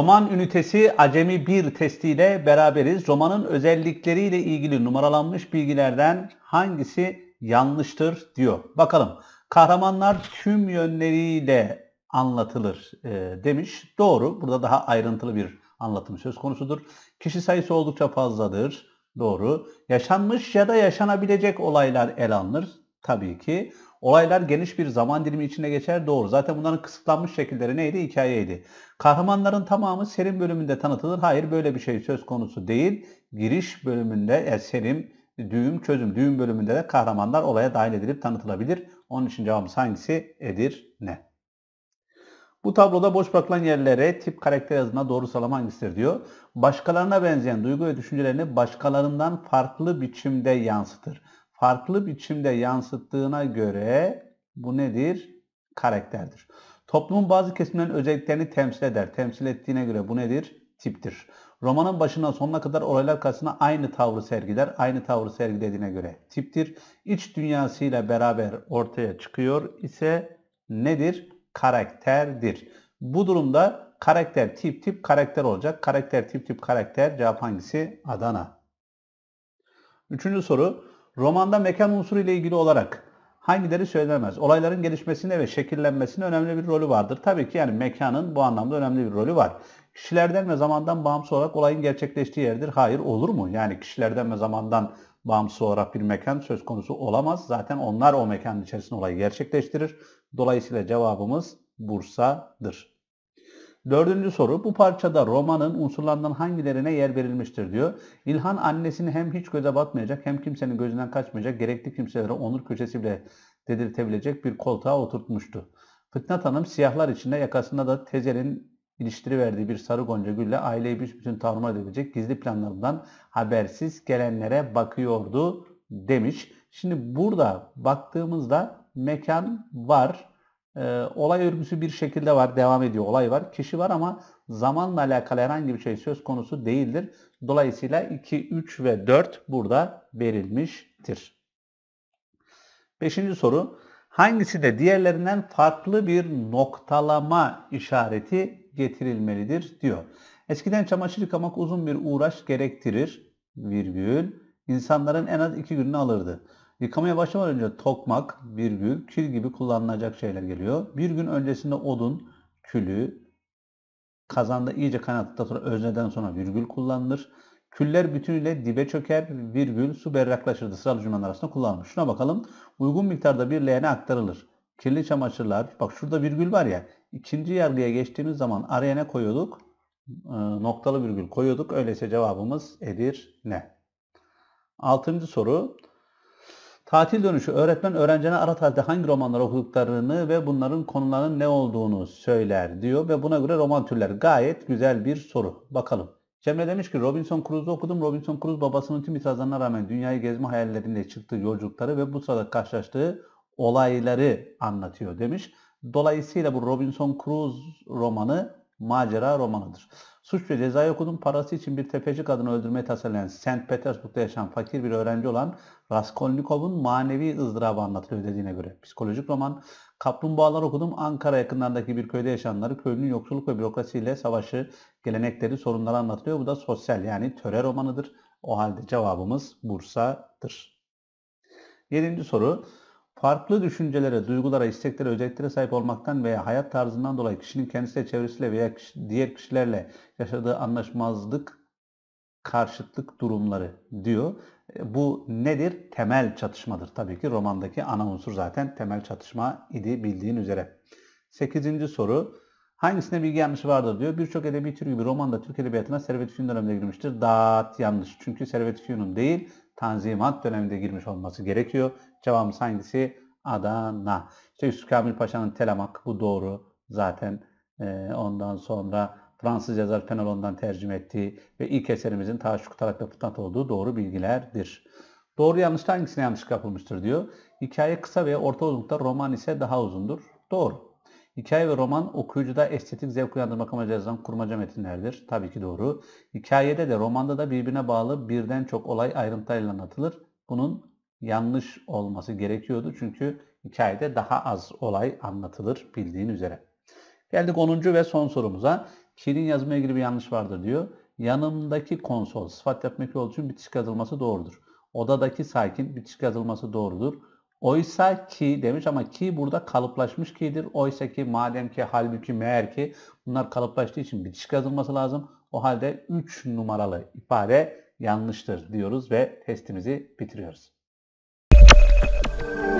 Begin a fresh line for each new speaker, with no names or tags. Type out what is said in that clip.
Roman ünitesi Acemi 1 testiyle beraberiz. Romanın özellikleriyle ilgili numaralanmış bilgilerden hangisi yanlıştır diyor. Bakalım. Kahramanlar tüm yönleriyle anlatılır e, demiş. Doğru. Burada daha ayrıntılı bir anlatım söz konusudur. Kişi sayısı oldukça fazladır. Doğru. Yaşanmış ya da yaşanabilecek olaylar ele alınır. Tabii ki. Olaylar geniş bir zaman dilimi içinde geçer doğru. Zaten bunların kısıtlanmış şekilleri neydi? Hikayeydi. Kahramanların tamamı Selim bölümünde tanıtılır. Hayır böyle bir şey söz konusu değil. Giriş bölümünde yani e, Selim düğüm çözüm düğüm bölümünde de kahramanlar olaya dahil edilip tanıtılabilir. Onun için cevabımız hangisi? Ne? Bu tabloda boş bırakılan yerlere tip karakter yazına doğru sıralama hangisidir diyor. Başkalarına benzeyen duygu ve düşüncelerini başkalarından farklı biçimde yansıtır farklı biçimde yansıttığına göre bu nedir? Karakterdir. Toplumun bazı kesimlerinin özelliklerini temsil eder. Temsil ettiğine göre bu nedir? Tiptir. Romanın başından sonuna kadar olaylar karşısında aynı tavrı sergiler. Aynı tavrı sergilediğine göre tiptir. İç dünyasıyla beraber ortaya çıkıyor ise nedir? Karakterdir. Bu durumda karakter tip tip karakter olacak. Karakter tip tip karakter cevap hangisi? Adana. Üçüncü soru. Romanda mekan unsuru ile ilgili olarak hangileri söylenemez? Olayların gelişmesine ve şekillenmesine önemli bir rolü vardır. Tabii ki yani mekanın bu anlamda önemli bir rolü var. Kişilerden ve zamandan bağımsız olarak olayın gerçekleştiği yerdir. Hayır olur mu? Yani kişilerden ve zamandan bağımsız olarak bir mekan söz konusu olamaz. Zaten onlar o mekanın içerisinde olayı gerçekleştirir. Dolayısıyla cevabımız Bursa'dır. Dördüncü soru. Bu parçada romanın unsurlarından hangilerine yer verilmiştir diyor. İlhan annesini hem hiç göze batmayacak hem kimsenin gözünden kaçmayacak gerekli kimselere onur köşesi bile dedirtebilecek bir koltuğa oturtmuştu. Fitnat Hanım siyahlar içinde yakasında da tezelin iliştiri verdiği bir sarı gonca gülle aileyi bir bütün tarumar edebilecek gizli planlarından habersiz gelenlere bakıyordu demiş. Şimdi burada baktığımızda mekan var e, olay örgüsü bir şekilde var, devam ediyor. Olay var, kişi var ama zamanla alakalı herhangi bir şey söz konusu değildir. Dolayısıyla 2, 3 ve 4 burada verilmiştir. Beşinci soru. Hangisi de diğerlerinden farklı bir noktalama işareti getirilmelidir diyor. Eskiden çamaşır yıkamak uzun bir uğraş gerektirir, virgül. İnsanların en az iki gününü alırdı. Yıkamaya başlamadan önce tokmak, virgül, kil gibi kullanılacak şeyler geliyor. Bir gün öncesinde odun, külü, kazanda iyice kaynattıktan sonra özneden sonra virgül kullanılır. Küller bütünüyle dibe çöker, virgül, su berraklaşırdı. Sıralı cümleler arasında kullanılmış. Şuna bakalım. Uygun miktarda bir leğene aktarılır. Kirli çamaşırlar, bak şurada virgül var ya, ikinci yargıya geçtiğimiz zaman araya ne koyuyorduk? E, noktalı virgül koyuyorduk. Öyleyse cevabımız edir ne? Altıncı soru. Tatil dönüşü öğretmen öğrencine ara tatilde hangi romanları okuduklarını ve bunların konularının ne olduğunu söyler diyor ve buna göre roman türleri. Gayet güzel bir soru. Bakalım. Cemre demiş ki Robinson Crusoe okudum. Robinson Crusoe babasının tüm itirazlarına rağmen dünyayı gezme hayalleriyle çıktığı yolculukları ve bu sırada karşılaştığı olayları anlatıyor demiş. Dolayısıyla bu Robinson Crusoe romanı macera romanıdır. Suç ve ceza okudum parası için bir tepeci kadını öldürmeyi tasarlayan St. Petersburg'da yaşayan fakir bir öğrenci olan Raskolnikov'un manevi ızdırabı anlatılıyor dediğine göre. Psikolojik roman Kaplumbağalar okudum Ankara yakınlarındaki bir köyde yaşayanları köylünün yoksulluk ve bürokrasiyle savaşı, gelenekleri, sorunları anlatılıyor. Bu da sosyal yani töre romanıdır. O halde cevabımız Bursa'dır. Yedinci soru farklı düşüncelere, duygulara, isteklere, özelliklere sahip olmaktan veya hayat tarzından dolayı kişinin kendisiyle, çevresiyle veya kişi, diğer kişilerle yaşadığı anlaşmazlık, karşıtlık durumları diyor. E, bu nedir? Temel çatışmadır. Tabii ki romandaki ana unsur zaten temel çatışma idi bildiğin üzere. Sekizinci soru. Hangisinde bilgi yanlışı vardır diyor. Birçok edebi tür gibi romanda Türk edebiyatına Servet Fünun döneminde girmiştir. Daat yanlış. Çünkü Servet Fünun değil Tanzimat döneminde girmiş olması gerekiyor. Cevabımız hangisi? Adana. İşte Yusuf Kamil Paşa'nın Telemak bu doğru zaten. Ee, ondan sonra Fransız yazar Fenelon'dan tercüme ettiği ve ilk eserimizin Taşuk Tarak ve Fıtnat olduğu doğru bilgilerdir. Doğru yanlış hangisine yanlış yapılmıştır diyor. Hikaye kısa ve orta uzunlukta roman ise daha uzundur. Doğru. Hikaye ve roman okuyucuda estetik zevk uyandırmak amacıyla yazılan kurmaca metinlerdir. Tabii ki doğru. Hikayede de romanda da birbirine bağlı birden çok olay ayrıntıyla anlatılır. Bunun yanlış olması gerekiyordu. Çünkü hikayede daha az olay anlatılır bildiğin üzere. Geldik 10. ve son sorumuza. Kirin yazmaya ilgili bir yanlış vardır diyor. Yanımdaki konsol sıfat yapmak yol için bitiş yazılması doğrudur. Odadaki sakin bitiş yazılması doğrudur. Oysa ki demiş ama ki burada kalıplaşmış ki'dir. Oysa ki madem ki halbuki meğer ki bunlar kalıplaştığı için bitiş yazılması lazım. O halde 3 numaralı ifade yanlıştır diyoruz ve testimizi bitiriyoruz. Thank you.